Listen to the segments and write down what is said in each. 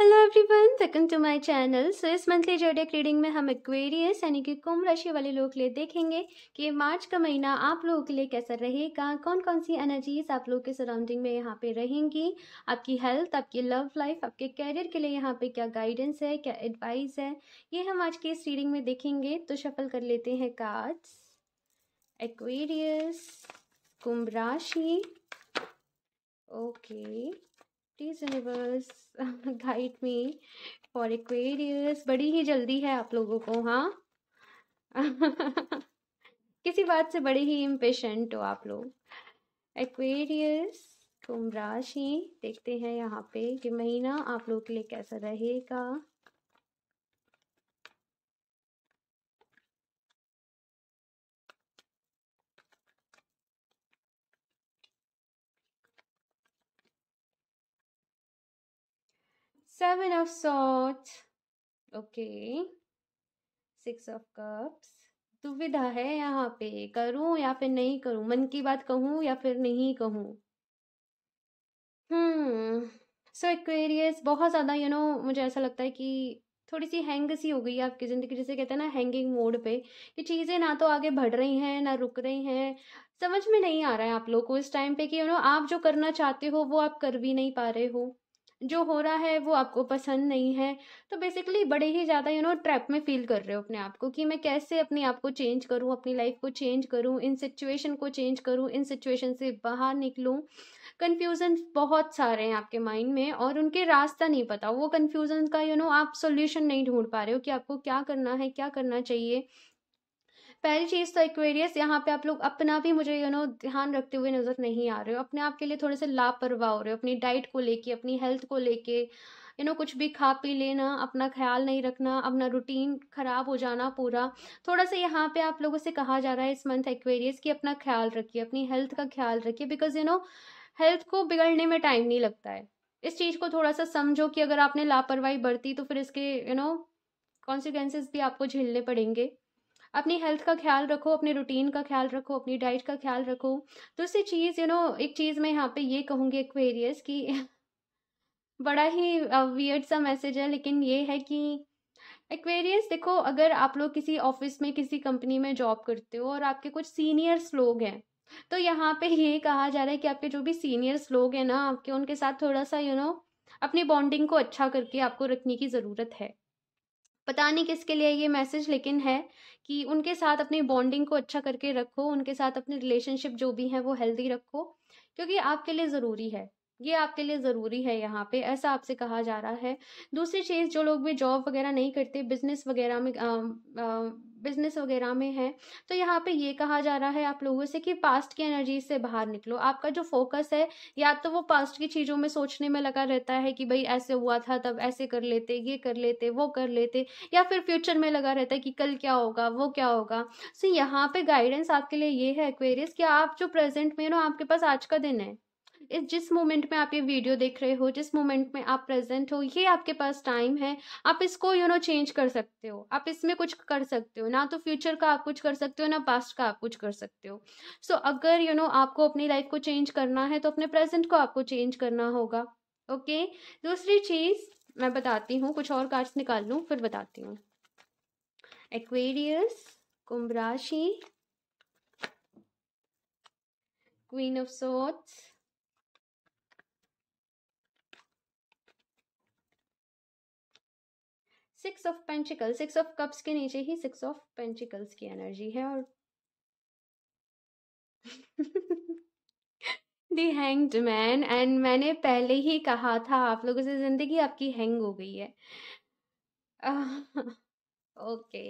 Hello everyone welcome to my channel so इस monthly zodiac reading में हम Aquarius यानी कि कुंभ राशि वाले लोग के लिए देखेंगे कि मार्च का महीना आप लोगों के लिए कैसा रहेगा कौन कौन सी एनर्जीज आप लोगों के सराउंडिंग में यहाँ पे रहेंगी आपकी हेल्थ आपकी लव लाइफ आपके कैरियर के लिए यहाँ पे क्या गाइडेंस है क्या एडवाइस है ये हम आज की इस रीडिंग में देखेंगे तो शफल कर लेते हैं कार्ड्स एक्वेरियस कुंभ राशि okay okay. Please universe guide me for Aquarius बड़ी ही जल्दी है आप लोगों को हाँ किसी बात से बड़े ही इम्पेशेंट हो आप लोग एक्वेरियस कुंभ राशि देखते हैं यहाँ पे कि महीना आप लोग के लिए कैसा रहेगा seven of swords okay six of cups दुविधा है यहाँ पे करूं या फिर नहीं करूं मन की बात कहूं या फिर नहीं कहूं हम्म सो एक्वेरियस बहुत ज़्यादा यू नो मुझे ऐसा लगता है कि थोड़ी सी हैंग सी हो गई है आपकी ज़िंदगी जैसे कहते हैं ना हैंगिंग मोड पे कि चीज़ें ना तो आगे बढ़ रही हैं ना रुक रही हैं समझ में नहीं आ रहा है आप लोग को इस टाइम पे कि यू नो आप जो करना चाहते हो वो आप कर भी नहीं पा रहे हो जो हो रहा है वो आपको पसंद नहीं है तो बेसिकली बड़े ही ज़्यादा यू नो ट्रैप में फील कर रहे हो अपने आप को कि मैं कैसे अपने आप को चेंज करूँ अपनी लाइफ को चेंज करूँ इन सिचुएशन को चेंज करूँ इन सिचुएशन से बाहर निकलूँ कन्फ्यूज़न बहुत सारे हैं आपके माइंड में और उनके रास्ता नहीं पता वो कन्फ्यूज़न का यू you नो know, आप सोल्यूशन नहीं ढूंढ पा रहे हो कि आपको क्या करना है क्या करना चाहिए पहली चीज़ तो एक्वेरियस यहाँ पे आप लोग अपना भी मुझे यू नो ध्यान रखते हुए नज़र नहीं आ रहे हो अपने आप के लिए थोड़े से लापरवाह हो रहे हो अपनी डाइट को लेके अपनी हेल्थ को लेके यू नो कुछ भी खा पी लेना अपना ख्याल नहीं रखना अपना रूटीन ख़राब हो जाना पूरा थोड़ा सा यहाँ पे आप लोगों से कहा जा रहा है इस मंथ एक्वेरियस कि अपना ख्याल रखिए अपनी हेल्थ का ख्याल रखिए बिकॉज यू नो हेल्थ को बिगड़ने में टाइम नहीं लगता है इस चीज़ को थोड़ा सा समझो कि अगर आपने लापरवाही बरती तो फिर इसके यू नो कॉन्सिक्वेंसेज भी आपको झेलने पड़ेंगे अपनी हेल्थ का ख्याल रखो अपने रूटीन का ख्याल रखो अपनी डाइट का ख्याल रखो दूसरी तो चीज़ यू नो एक चीज़ मैं यहाँ पे ये कहूँगी एक्वेरियस कि बड़ा ही वियर्ड सा मैसेज है लेकिन ये है कि एक्वेरियस देखो अगर आप लोग किसी ऑफिस में किसी कंपनी में जॉब करते हो और आपके कुछ सीनियर्स लोग हैं तो यहाँ पे ये कहा जा रहा है कि आपके जो भी सीनियर्स लोग हैं ना आपके उनके साथ थोड़ा सा यू you नो know, अपनी बॉन्डिंग को अच्छा करके आपको रखने की ज़रूरत है पता नहीं किसके लिए ये मैसेज लेकिन है कि उनके साथ अपनी बॉन्डिंग को अच्छा करके रखो उनके साथ अपनी रिलेशनशिप जो भी है वो हेल्दी रखो क्योंकि आपके लिए ज़रूरी है ये आपके लिए ज़रूरी है यहाँ पे ऐसा आपसे कहा जा रहा है दूसरी चीज़ जो लोग भी जॉब वगैरह नहीं करते बिजनेस वगैरह में आ, आ, बिजनेस वगैरह में है तो यहाँ पे ये कहा जा रहा है आप लोगों से कि पास्ट की एनर्जी से बाहर निकलो आपका जो फोकस है या तो वो पास्ट की चीज़ों में सोचने में लगा रहता है कि भाई ऐसे हुआ था तब ऐसे कर लेते ये कर लेते वो कर लेते या फिर फ्यूचर में लगा रहता है कि कल क्या होगा वो क्या होगा सो यहाँ पे गाइडेंस आपके लिए ये है एक्वेरियस कि आप जो प्रेजेंट में ना आपके पास आज का दिन है इस जिस मोमेंट में आप ये वीडियो देख रहे हो जिस मोमेंट में आप प्रेजेंट हो ये आपके पास टाइम है आप इसको यू नो चेंज कर सकते हो आप इसमें कुछ कर सकते हो ना तो फ्यूचर का आप कुछ कर सकते हो ना पास्ट का आप कुछ कर सकते हो सो so, अगर यू you नो know, आपको अपनी लाइफ को चेंज करना है तो अपने प्रेजेंट को आपको चेंज करना होगा ओके okay? दूसरी चीज़ मैं बताती हूँ कुछ और कार्ड्स निकाल लूँ फिर बताती हूँ एक्वेरियस कुंभ राशि queen of swords six of pentacles six of cups के नीचे ही सिक्स ऑफ पेंचिकल्स की एनर्जी है और दी हैंग्ड मैन एंड मैंने पहले ही कहा था आप लोगों से जिंदगी आपकी हैंग हो गई है ओके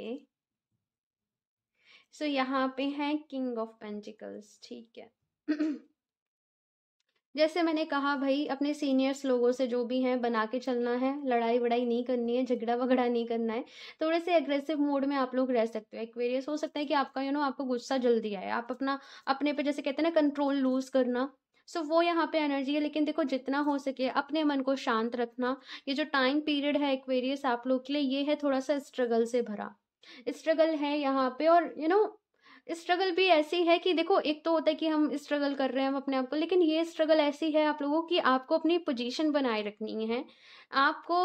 सो यहाँ पे है किंग ऑफ पेंचिकल्स ठीक है जैसे मैंने कहा भाई अपने सीनियर्स लोगों से जो भी हैं बना के चलना है लड़ाई वड़ाई नहीं करनी है झगड़ा वगड़ा नहीं करना है थोड़े से एग्रेसिव मोड में आप लोग रह सकते हो एक्वेरियस हो सकता है कि आपका यू you नो know, आपको गुस्सा जल्दी आए आप अपना अपने पे जैसे कहते हैं ना कंट्रोल लूज करना सो so, वो यहाँ पे एनर्जी है लेकिन देखो जितना हो सके अपने मन को शांत रखना ये जो टाइम पीरियड है एक्वेरियस आप लोग के लिए ये है थोड़ा सा स्ट्रगल से भरा स्ट्रगल है यहाँ पे और you you know know, struggle भी ऐसी है कि देखो एक तो होता है कि हम स्ट्रगल कर रहे हैं हम अपने आप को लेकिन ये स्ट्रगल ऐसी है आप लोगों की आपको अपनी पोजीशन बनाए रखनी है आपको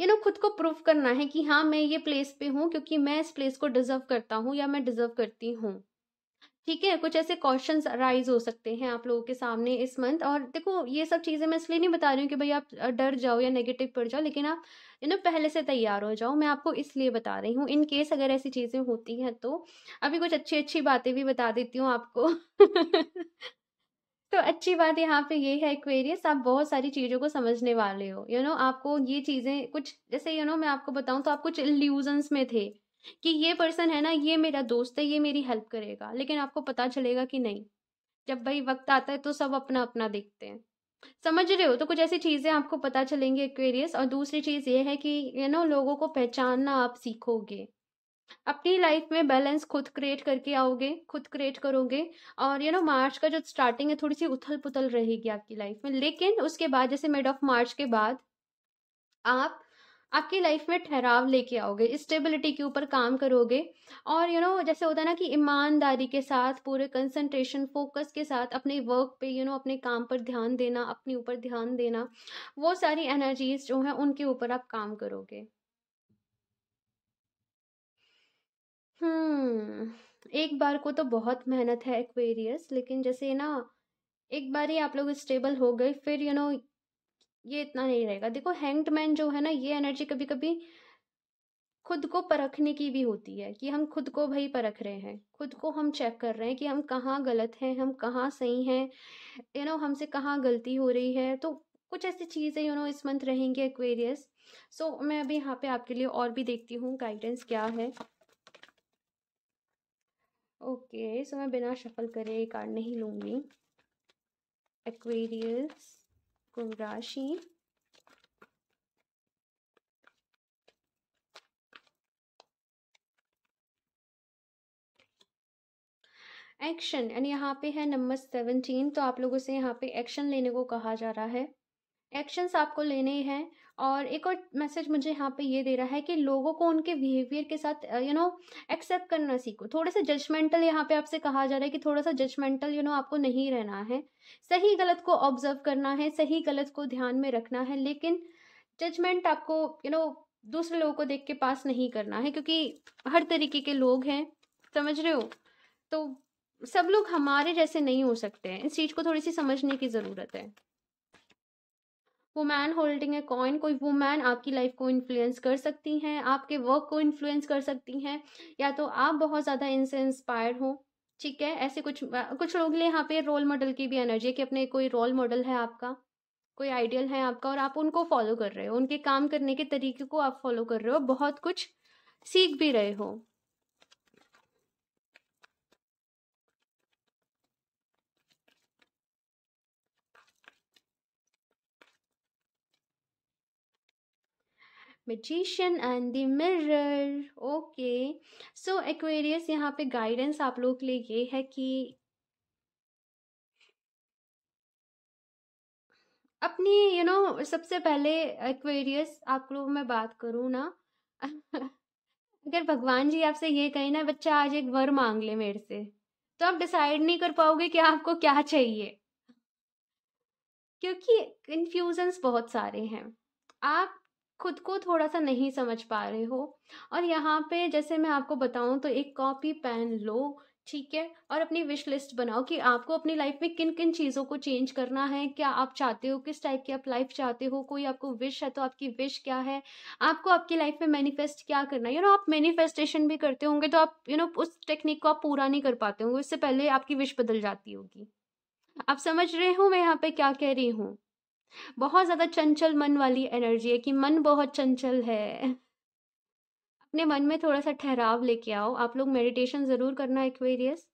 यू नो खुद को प्रूव करना है कि हाँ मैं ये प्लेस पे हूँ क्योंकि मैं इस प्लेस को डिजर्व करता हूँ या मैं डिजर्व करती हूँ ठीक है कुछ ऐसे क्वेश्चन राइज हो सकते हैं आप लोगों के सामने इस मंथ और देखो ये सब चीज़ें मैं इसलिए नहीं बता रही हूँ कि भाई आप डर जाओ या नेगेटिव पड़ जाओ लेकिन आप यू नो पहले से तैयार हो जाओ मैं आपको इसलिए बता रही हूँ इन केस अगर ऐसी चीज़ें होती हैं तो अभी कुछ अच्छी अच्छी बातें भी बता देती हूँ आपको तो अच्छी बात यहाँ पे ये है एक्वेरियस आप बहुत सारी चीज़ों को समझने वाले हो यू you नो know, आपको ये चीज़ें कुछ जैसे यू you नो know, मैं आपको बताऊँ तो आप कुछ इल्यूजन्स में थे कि ये पर्सन है ना ये मेरा दोस्त है ये मेरी हेल्प करेगा लेकिन आपको पता चलेगा कि नहीं जब भाई वक्त आता है तो सब अपना अपना देखते हैं समझ रहे हो तो कुछ ऐसी चीज़ें आपको पता चलेंगी एक्वेरियस और दूसरी चीज़ ये है कि यू नो लोगों को पहचानना आप सीखोगे अपनी लाइफ में बैलेंस खुद क्रिएट करके आओगे खुद क्रिएट करोगे और यू नो मार्च का जो स्टार्टिंग है थोड़ी सी उथल पुथल रहेगी आपकी लाइफ में लेकिन उसके बाद जैसे मिड ऑफ मार्च के बाद आप आपकी लाइफ में ठहराव लेके आओगे स्टेबिलिटी के ऊपर काम करोगे और यू you नो know, जैसे होता है ना कि ईमानदारी के साथ पूरे कंसंट्रेशन फोकस के साथ अपने वर्क पे यू you नो know, अपने काम पर ध्यान देना अपने ऊपर ध्यान देना वो सारी एनर्जीज जो हैं उनके ऊपर आप काम करोगे हम्म एक बार को तो बहुत मेहनत है एक्वेरियस लेकिन जैसे ना एक बार ही आप लोग स्टेबल हो गए फिर यू you नो know, ये इतना नहीं रहेगा देखो हैंग्ड मैन जो है ना ये एनर्जी कभी कभी खुद को परखने की भी होती है कि हम खुद को भाई परख रहे हैं खुद को हम चेक कर रहे हैं कि हम कहाँ गलत हैं हम कहाँ सही हैं यू नो हमसे कहाँ गलती हो रही है तो कुछ ऐसी चीज़ें यू नो इस मंथ रहेंगे एक्वेरियस सो so, मैं अभी यहाँ पे आपके लिए और भी देखती हूँ गाइडेंस क्या है ओके okay, सो so मैं बिना शफल करे कार्ड नहीं लूँगी एक्वेरियस कुंभ राशि एक्शन एंड यहाँ पे है नंबर सेवनटीन तो आप लोगों से यहाँ पे एक्शन लेने को कहा जा रहा है एक्शंस आपको लेने हैं और एक और मैसेज मुझे यहाँ पे ये दे रहा है कि लोगों को उनके बिहेवियर के साथ यू नो एक्सेप्ट करना सीखो थोड़े से जजमेंटल यहाँ पे आपसे कहा जा रहा है कि थोड़ा सा जजमेंटल यू नो आपको नहीं रहना है सही गलत को ऑब्जर्व करना है सही गलत को ध्यान में रखना है लेकिन जजमेंट आपको यू you नो know, दूसरे लोगों को देख के पास नहीं करना है क्योंकि हर तरीके के लोग हैं समझ रहे हो तो सब लोग हमारे जैसे नहीं हो सकते हैं इस चीज़ को थोड़ी सी समझने की ज़रूरत है वुमैन होल्डिंग ए कॉइन कोई वुमैन आपकी लाइफ को इन्फ्लुएंस कर सकती हैं आपके वर्क को इन्फ्लुएंस कर सकती हैं या तो आप बहुत ज़्यादा इनसे इंस्पायर हो ठीक है ऐसे कुछ कुछ लोग लिए यहाँ पे रोल मॉडल की भी एनर्जी है कि अपने कोई रोल मॉडल है आपका कोई आइडियल है आपका और आप उनको फॉलो कर रहे हो उनके काम करने के तरीके को आप फॉलो कर रहे हो बहुत कुछ सीख भी रहे हो magician and the mirror okay so Aquarius यहाँ पे गाइडेंस आप लोग के लिए ये है कि अपनी यू you नो know, सबसे पहले एक्वेरियस आप लोग मैं बात करूँ ना अगर भगवान जी आपसे ये कहें ना बच्चा आज एक वर मांग ले मेरे से तो आप डिसाइड नहीं कर पाओगे कि आपको क्या चाहिए क्योंकि कन्फ्यूजन्स बहुत सारे हैं आप खुद को थोड़ा सा नहीं समझ पा रहे हो और यहाँ पे जैसे मैं आपको बताऊँ तो एक कॉपी पेन लो ठीक है और अपनी विश लिस्ट बनाओ कि आपको अपनी लाइफ में किन किन चीज़ों को चेंज करना है क्या आप चाहते हो किस टाइप की आप लाइफ चाहते हो कोई आपको विश है तो आपकी विश क्या है आपको आपकी लाइफ में मैनिफेस्ट क्या करना है यू नो आप मैनिफेस्टेशन भी करते होंगे तो आप यू नो उस टेक्निक को आप पूरा नहीं कर पाते होंगे उससे पहले आपकी विश बदल जाती होगी आप समझ रहे हो मैं यहाँ पे क्या कह रही हूँ बहुत ज़्यादा चंचल मन वाली एनर्जी है कि मन बहुत चंचल है अपने मन में थोड़ा सा ठहराव लेके आओ आप लोग मेडिटेशन ज़रूर करना एक्वेरियस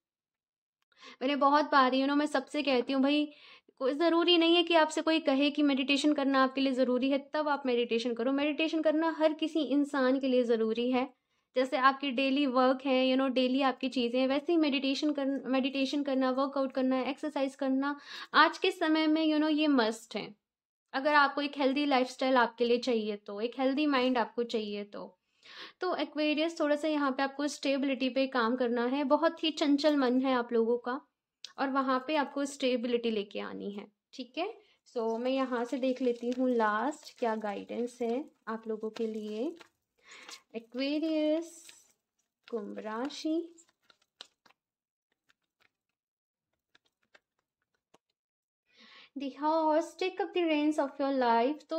मैंने बहुत बार यू नो मैं सबसे कहती हूँ भाई कोई ज़रूरी नहीं है कि आपसे कोई कहे कि मेडिटेशन करना आपके लिए ज़रूरी है तब आप मेडिटेशन करो मेडिटेशन करना हर किसी इंसान के लिए ज़रूरी है जैसे आपकी डेली वर्क है यू नो डेली आपकी चीज़ें हैं वैसे ही मेडिटेशन कर मेडिटेशन करना वर्कआउट करना एक्सरसाइज करना आज के समय में यू you नो know, ये मस्ट है अगर आपको एक हेल्दी लाइफस्टाइल आपके लिए चाहिए तो एक हेल्दी माइंड आपको चाहिए तो तो एक्वेरियस थोड़ा सा यहाँ पे आपको स्टेबिलिटी पे काम करना है बहुत ही चंचल मन है आप लोगों का और वहाँ पे आपको स्टेबिलिटी लेके आनी है ठीक है सो मैं यहाँ से देख लेती हूँ लास्ट क्या गाइडेंस है आप लोगों के लिए एक्वेरियस कुंभ राशि the house take up the reins of your life तो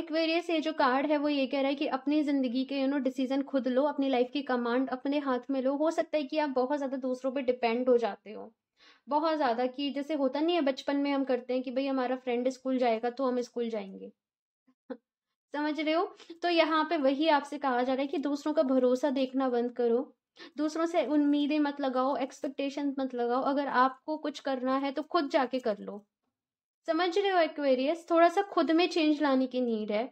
एक वेरियस ये जो कार्ड है वो ये कह रहा है कि अपनी ज़िंदगी के यू नो डिसीजन खुद लो अपनी लाइफ की कमांड अपने हाथ में लो हो सकता है कि आप बहुत ज़्यादा दूसरों पे डिपेंड हो जाते हो बहुत ज़्यादा कि जैसे होता नहीं है बचपन में हम करते हैं कि भाई हमारा फ्रेंड स्कूल जाएगा तो हम स्कूल जाएंगे समझ रहे हो तो यहाँ पे वही आपसे कहा जा रहा है कि दूसरों का भरोसा देखना बंद करो दूसरों से उम्मीदें मत लगाओ एक्सपेक्टेशन मत लगाओ अगर आपको कुछ करना है तो खुद जाके कर लो समझ रहे हो एक्वेरियस थोड़ा सा खुद में चेंज लाने की नीड है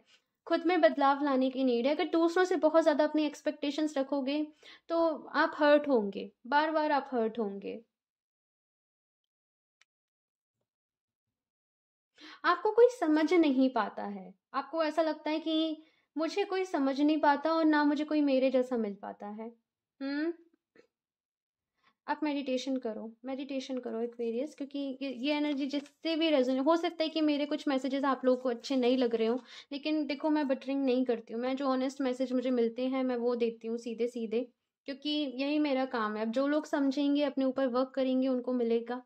खुद में बदलाव लाने की नीड है अगर दूसरों से बहुत ज़्यादा अपनी एक्सपेक्टेशंस रखोगे तो आप हर्ट होंगे बार बार आप हर्ट होंगे आपको कोई समझ नहीं पाता है आपको ऐसा लगता है कि मुझे कोई समझ नहीं पाता और ना मुझे कोई मेरे जैसा मिल पाता है हम्म आप मेडिटेशन करो मेडिटेशन करो एक्वेरियस क्योंकि ये एनर्जी जिससे भी रेजोनेट हो सकता है कि मेरे कुछ मैसेजेस आप लोगों को अच्छे नहीं लग रहे हो लेकिन देखो मैं बटरिंग नहीं करती हूँ मैं जो ऑनेस्ट मैसेज मुझे मिलते हैं मैं वो देती हूँ सीधे सीधे क्योंकि यही मेरा काम है अब जो लोग समझेंगे अपने ऊपर वर्क करेंगे उनको मिलेगा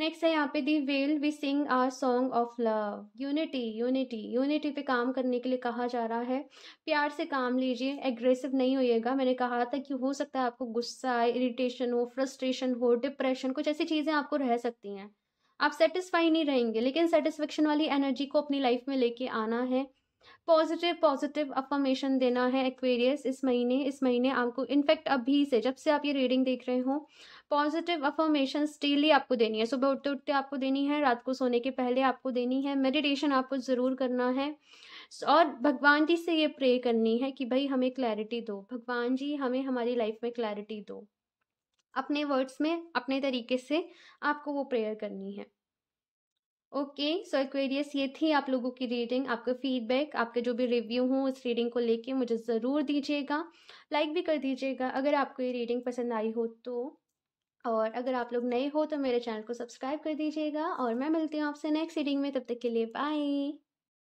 नेक्स्ट है यहाँ पे the well we sing our song of love unity unity unity पे काम करने के लिए कहा जा रहा है प्यार से काम लीजिए एग्रेसिव नहीं होइएगा मैंने कहा था कि हो सकता है आपको गुस्सा आए इरिटेशन हो फ्रस्ट्रेशन हो डिप्रेशन कुछ ऐसी चीज़ें आपको रह सकती हैं आप सेटिस्फाई नहीं रहेंगे लेकिन सेटिस्फेक्शन वाली एनर्जी को अपनी लाइफ में लेके आना है पॉजिटिव पॉजिटिव अफर्मेशन देना है एक्वेरियस इस महीने इस महीने आपको इनफैक्ट अभी से जब से आप ये रीडिंग देख रहे हो पॉजिटिव अफर्मेशन डेली आपको देनी है सुबह उठते उठते आपको देनी है रात को सोने के पहले आपको देनी है मेडिटेशन आपको ज़रूर करना है और भगवान जी से ये प्रे करनी है कि भाई हमें क्लैरिटी दो भगवान जी हमें हमारी लाइफ में क्लैरिटी दो अपने वर्ड्स में अपने तरीके से आपको वो प्रेयर करनी है ओके सो एक्वेरियस ये थी आप लोगों की रीडिंग आपका फीडबैक आपके जो भी रिव्यू हो उस रीडिंग को लेके मुझे ज़रूर दीजिएगा लाइक भी कर दीजिएगा अगर आपको ये रीडिंग पसंद आई हो तो और अगर आप लोग नए हो तो मेरे चैनल को सब्सक्राइब कर दीजिएगा और मैं मिलती हूँ आपसे नेक्स्ट सीटिंग में तब तक के लिए बाय